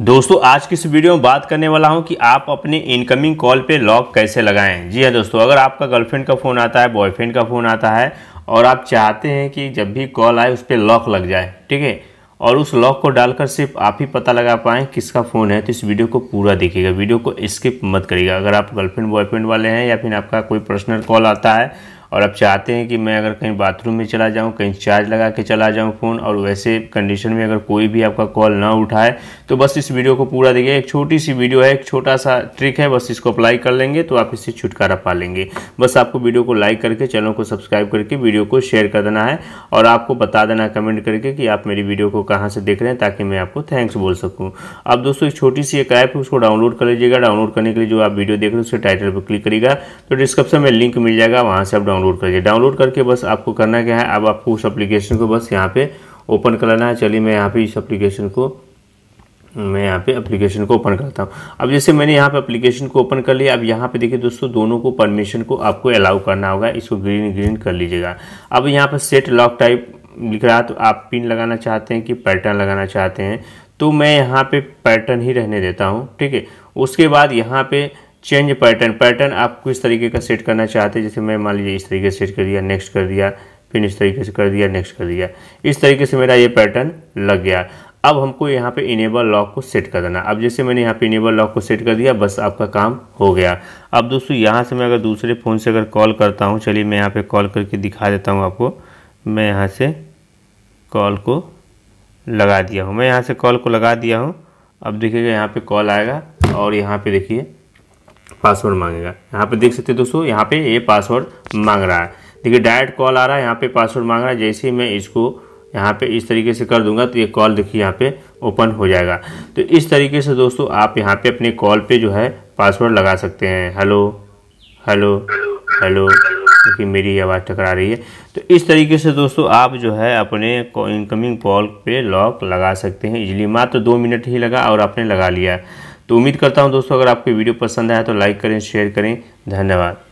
दोस्तों आज की इस वीडियो में बात करने वाला हूं कि आप अपने इनकमिंग कॉल पे लॉक कैसे लगाएं जी हाँ दोस्तों अगर आपका गर्लफ्रेंड का फ़ोन आता है बॉयफ्रेंड का फ़ोन आता है और आप चाहते हैं कि जब भी कॉल आए उस पर लॉक लग जाए ठीक है और उस लॉक को डालकर सिर्फ आप ही पता लगा पाएँ किसका फ़ोन है तो इस वीडियो को पूरा देखिएगा वीडियो को स्किप मत करिएगा अगर आप गर्लफ्रेंड बॉयफ्रेंड वाले हैं या फिर आपका कोई पर्सनल कॉल आता है और आप चाहते हैं कि मैं अगर कहीं बाथरूम में चला जाऊं कहीं चार्ज लगा के चला जाऊं फ़ोन और वैसे कंडीशन में अगर कोई भी आपका कॉल ना उठाए तो बस इस वीडियो को पूरा देखिए एक छोटी सी वीडियो है एक छोटा सा ट्रिक है बस इसको अप्लाई कर लेंगे तो आप इससे छुटकारा पा लेंगे बस आपको वीडियो को लाइक करके चैनल को सब्सक्राइब करके वीडियो को शेयर कर देना है और आपको बता देना कमेंट करके कि आप मेरी वीडियो को कहाँ से देख रहे हैं ताकि मैं आपको थैंक्स बोल सकूँ आप दोस्तों एक छोटी सी एक ऐप है उसको डाउनलोड कर लीजिएगा डाउनलोड करने के लिए जो आप वीडियो देख रहे हो उसके टाइटल पर क्लिक करिएगा तो डिस्क्रिप्शन में लिंक मिल जाएगा वहाँ से आप डाउनलोड डाउनलोड करके डाउनलोड करके बस आपको करना क्या है अब आपको उस एप्लीकेशन को बस यहाँ पे ओपन कराना है चलिए मैं यहाँ पे इस एप्लीकेशन को मैं यहाँ पे एप्लीकेशन को ओपन करता हूँ अब जैसे मैंने यहाँ पे एप्लीकेशन को ओपन कर लिया अब यहाँ पे देखिए दोस्तों दोनों को परमिशन को आपको अलाउ करना होगा इसको ग्रीन ग्रीन कर लीजिएगा अब यहाँ पर सेट लॉक टाइप लिख रहा है तो आप पिन लगाना चाहते हैं कि पैटर्न लगाना चाहते हैं तो मैं यहाँ पे पैटर्न ही रहने देता हूँ ठीक है उसके बाद यहाँ पे चेंज पैटर्न पैटर्न आप किस तरीके का सेट करना चाहते हैं जैसे मैं मान लीजिए इस तरीके से सेट कर दिया नेक्स्ट कर दिया फिर इस तरीके से कर दिया नेक्स्ट कर दिया इस तरीके से मेरा ये पैटर्न लग गया अब हमको यहाँ पे इनेबल लॉक को सेट कर देना अब जैसे मैंने यहाँ पे इनेबल लॉक को सेट कर दिया बस आपका काम हो गया अब दोस्तों यहाँ से मैं अगर दूसरे फ़ोन से अगर कॉल करता हूँ चलिए मैं यहाँ पे कॉल करके दिखा देता हूँ आपको मैं यहाँ से कॉल को लगा दिया हूँ मैं यहाँ से कॉल को लगा दिया हूँ अब देखिएगा यहाँ पर कॉल आएगा और यहाँ पर देखिए पासवर्ड मांगेगा यहाँ पे देख सकते हैं दोस्तों यहाँ पे ये पासवर्ड मांग रहा है देखिए डायरेक्ट कॉल आ रहा है यहाँ पे पासवर्ड मांग रहा है जैसे ही मैं इसको यहाँ पे इस तरीके से कर दूंगा तो ये कॉल देखिए यहाँ पे ओपन हो जाएगा तो इस तरीके से दोस्तों आप यहाँ पे अपने कॉल पे जो है पासवर्ड लगा सकते हैं हेलो हेलो हेलो देखिए मेरी आवाज़ टकरा रही है तो इस तरीके से दोस्तों आप जो है अपने इनकमिंग कॉल पे लॉक लगा सकते हैं इजली मात्र तो दो मिनट ही लगा और आपने लगा लिया तो उम्मीद करता हूँ दोस्तों अगर आपको वीडियो पसंद आया तो लाइक करें शेयर करें धन्यवाद